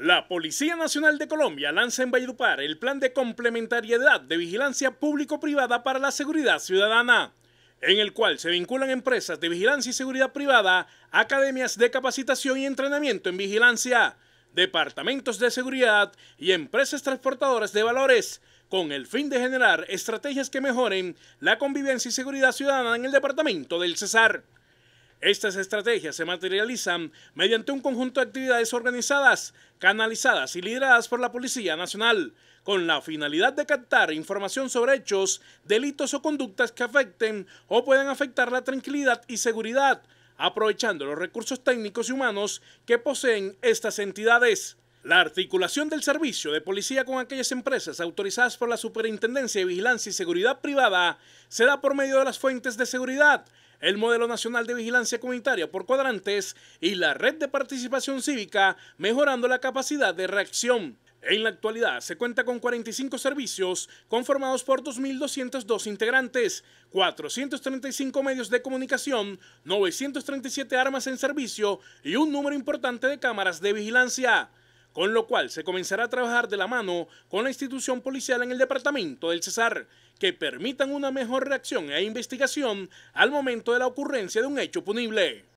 La Policía Nacional de Colombia lanza en Valledupar el plan de complementariedad de vigilancia público-privada para la seguridad ciudadana, en el cual se vinculan empresas de vigilancia y seguridad privada, academias de capacitación y entrenamiento en vigilancia, departamentos de seguridad y empresas transportadoras de valores, con el fin de generar estrategias que mejoren la convivencia y seguridad ciudadana en el departamento del Cesar. Estas estrategias se materializan mediante un conjunto de actividades organizadas, canalizadas y lideradas por la Policía Nacional, con la finalidad de captar información sobre hechos, delitos o conductas que afecten o puedan afectar la tranquilidad y seguridad, aprovechando los recursos técnicos y humanos que poseen estas entidades. La articulación del servicio de policía con aquellas empresas autorizadas por la Superintendencia de Vigilancia y Seguridad Privada se da por medio de las fuentes de seguridad, el modelo nacional de vigilancia comunitaria por cuadrantes y la red de participación cívica, mejorando la capacidad de reacción. En la actualidad se cuenta con 45 servicios conformados por 2.202 integrantes, 435 medios de comunicación, 937 armas en servicio y un número importante de cámaras de vigilancia con lo cual se comenzará a trabajar de la mano con la institución policial en el departamento del Cesar, que permitan una mejor reacción e investigación al momento de la ocurrencia de un hecho punible.